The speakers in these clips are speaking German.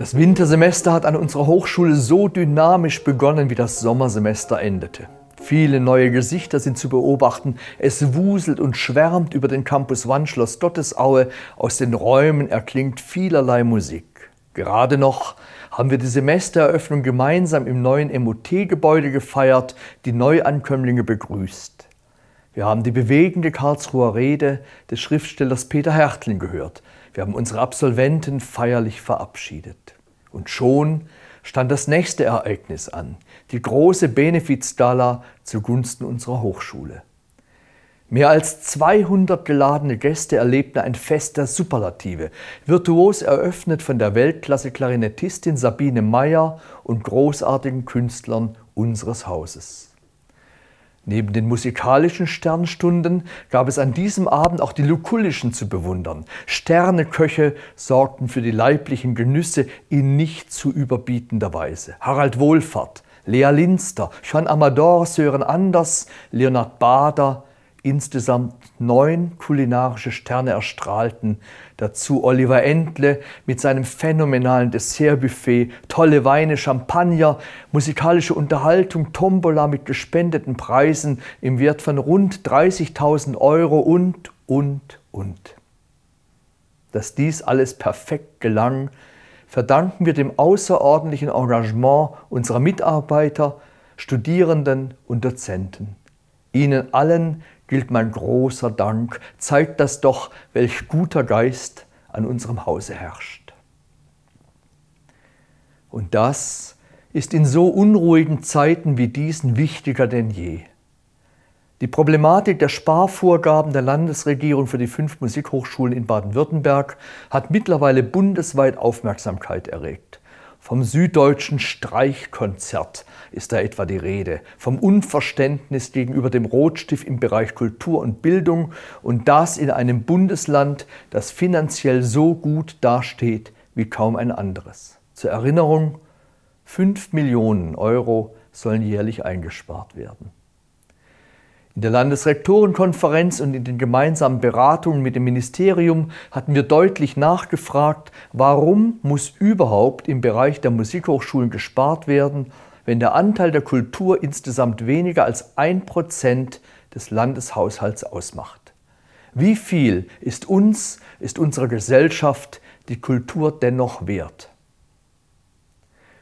Das Wintersemester hat an unserer Hochschule so dynamisch begonnen, wie das Sommersemester endete. Viele neue Gesichter sind zu beobachten. Es wuselt und schwärmt über den Campus Wandschloss Dottesaue. Aus den Räumen erklingt vielerlei Musik. Gerade noch haben wir die Semestereröffnung gemeinsam im neuen MOT-Gebäude gefeiert, die Neuankömmlinge begrüßt. Wir haben die bewegende Karlsruher Rede des Schriftstellers Peter Hertling gehört. Wir haben unsere Absolventen feierlich verabschiedet. Und schon stand das nächste Ereignis an, die große Benefizgala zugunsten unserer Hochschule. Mehr als 200 geladene Gäste erlebten ein Fest der Superlative, virtuos eröffnet von der Weltklasse-Klarinettistin Sabine Meyer und großartigen Künstlern unseres Hauses. Neben den musikalischen Sternstunden gab es an diesem Abend auch die lukullischen zu bewundern. Sterneköche sorgten für die leiblichen Genüsse in nicht zu überbietender Weise. Harald Wohlfahrt, Lea Linster, Jean Amador, Sören Anders, Leonard Bader, Insgesamt neun kulinarische Sterne erstrahlten. Dazu Oliver Endle mit seinem phänomenalen Dessertbuffet, tolle Weine, Champagner, musikalische Unterhaltung, Tombola mit gespendeten Preisen im Wert von rund 30.000 Euro und, und, und. Dass dies alles perfekt gelang, verdanken wir dem außerordentlichen Engagement unserer Mitarbeiter, Studierenden und Dozenten. Ihnen allen gilt mein großer Dank, zeigt das doch, welch guter Geist an unserem Hause herrscht. Und das ist in so unruhigen Zeiten wie diesen wichtiger denn je. Die Problematik der Sparvorgaben der Landesregierung für die fünf Musikhochschulen in Baden-Württemberg hat mittlerweile bundesweit Aufmerksamkeit erregt. Vom süddeutschen Streichkonzert ist da etwa die Rede, vom Unverständnis gegenüber dem Rotstift im Bereich Kultur und Bildung und das in einem Bundesland, das finanziell so gut dasteht wie kaum ein anderes. Zur Erinnerung, 5 Millionen Euro sollen jährlich eingespart werden. In der Landesrektorenkonferenz und in den gemeinsamen Beratungen mit dem Ministerium hatten wir deutlich nachgefragt, warum muss überhaupt im Bereich der Musikhochschulen gespart werden, wenn der Anteil der Kultur insgesamt weniger als ein Prozent des Landeshaushalts ausmacht. Wie viel ist uns, ist unserer Gesellschaft die Kultur dennoch wert?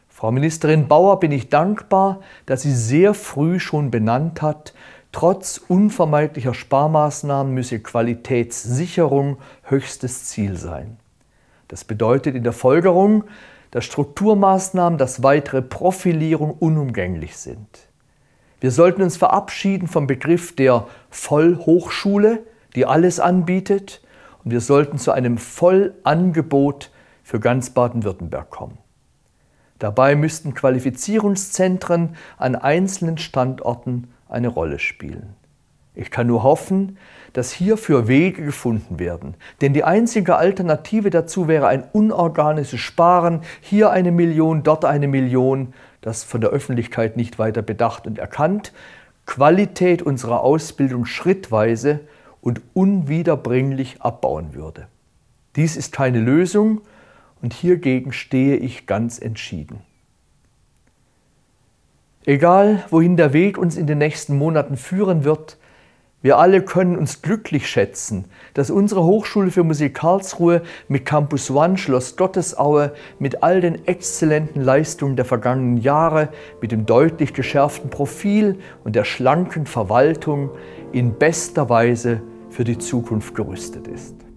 Frau Ministerin Bauer bin ich dankbar, dass sie sehr früh schon benannt hat, Trotz unvermeidlicher Sparmaßnahmen müsse Qualitätssicherung höchstes Ziel sein. Das bedeutet in der Folgerung, dass Strukturmaßnahmen, dass weitere Profilierung unumgänglich sind. Wir sollten uns verabschieden vom Begriff der Vollhochschule, die alles anbietet, und wir sollten zu einem Vollangebot für ganz Baden-Württemberg kommen. Dabei müssten Qualifizierungszentren an einzelnen Standorten eine Rolle spielen. Ich kann nur hoffen, dass hierfür Wege gefunden werden. Denn die einzige Alternative dazu wäre ein unorganisches Sparen, hier eine Million, dort eine Million, das von der Öffentlichkeit nicht weiter bedacht und erkannt, Qualität unserer Ausbildung schrittweise und unwiederbringlich abbauen würde. Dies ist keine Lösung und hiergegen stehe ich ganz entschieden. Egal, wohin der Weg uns in den nächsten Monaten führen wird, wir alle können uns glücklich schätzen, dass unsere Hochschule für Musik Karlsruhe mit Campus One Schloss Gottesaue mit all den exzellenten Leistungen der vergangenen Jahre, mit dem deutlich geschärften Profil und der schlanken Verwaltung in bester Weise für die Zukunft gerüstet ist.